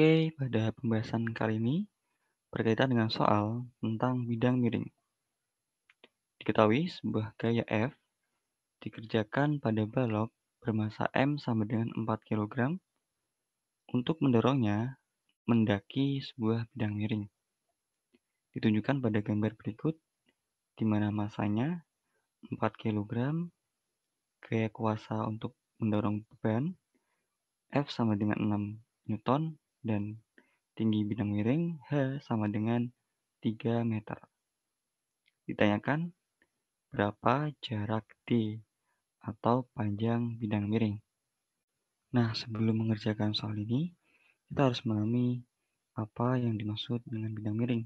Oke, pada pembahasan kali ini berkaitan dengan soal tentang bidang miring. Diketahui sebuah gaya F dikerjakan pada balok bermassa M sama dengan 4 kg untuk mendorongnya mendaki sebuah bidang miring. Ditunjukkan pada gambar berikut di mana masanya 4 kg, gaya kuasa untuk mendorong beban F sama dengan 6 Newton dan tinggi bidang miring H sama dengan 3 meter. Ditanyakan berapa jarak D atau panjang bidang miring. Nah, sebelum mengerjakan soal ini, kita harus memahami apa yang dimaksud dengan bidang miring.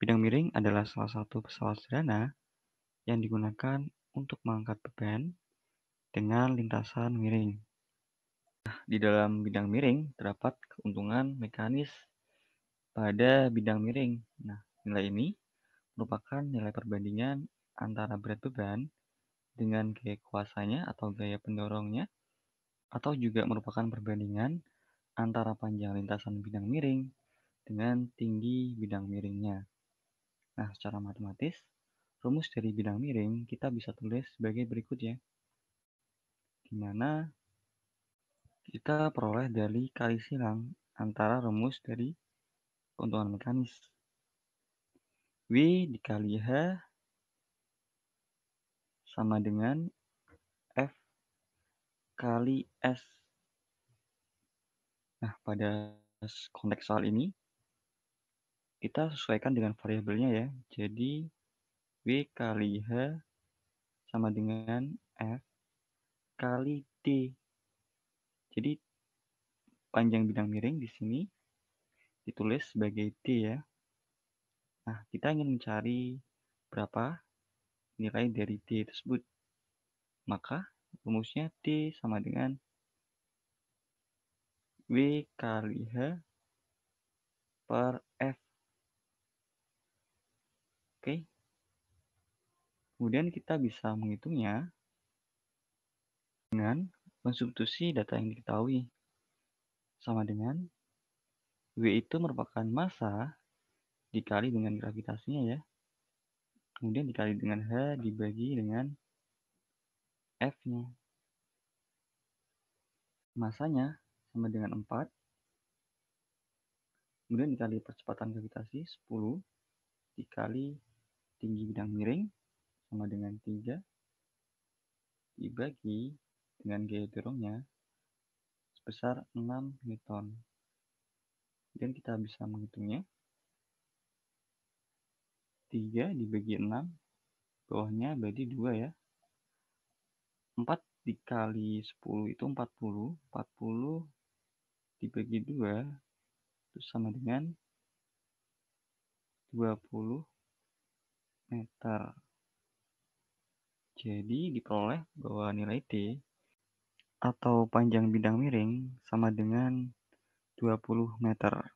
Bidang miring adalah salah satu pesawat sederhana yang digunakan untuk mengangkat beban dengan lintasan miring. Di dalam bidang miring, terdapat keuntungan mekanis pada bidang miring. Nah, nilai ini merupakan nilai perbandingan antara berat beban dengan gaya kuasanya atau gaya pendorongnya, atau juga merupakan perbandingan antara panjang lintasan bidang miring dengan tinggi bidang miringnya. Nah, secara matematis, rumus dari bidang miring kita bisa tulis sebagai berikut ya. Di mana kita peroleh dari kali silang antara rumus dari keuntungan mekanis. W dikali H sama dengan F kali S. Nah, pada konteks soal ini, kita sesuaikan dengan variabelnya ya. Jadi, W kali H sama dengan F kali D jadi panjang bidang miring di sini ditulis sebagai T ya. Nah, kita ingin mencari berapa nilai dari T tersebut. Maka rumusnya T sama dengan W kali H per F. Oke. Kemudian kita bisa menghitungnya dengan mensubstitusi data yang diketahui. Sama dengan W itu merupakan massa dikali dengan gravitasinya ya. Kemudian dikali dengan H dibagi dengan F-nya. Masanya sama dengan 4. Kemudian dikali percepatan gravitasi 10 dikali tinggi bidang miring sama dengan 3 dibagi dengan gaya dorongnya sebesar 6 Newton. Dan kita bisa menghitungnya. 3 dibagi 6, bawahnya berarti 2 ya. 4 dikali 10 itu 40. 40 dibagi 2 itu sama dengan 20 meter. Jadi diperoleh bahwa nilai D atau panjang bidang miring sama dengan 20 meter.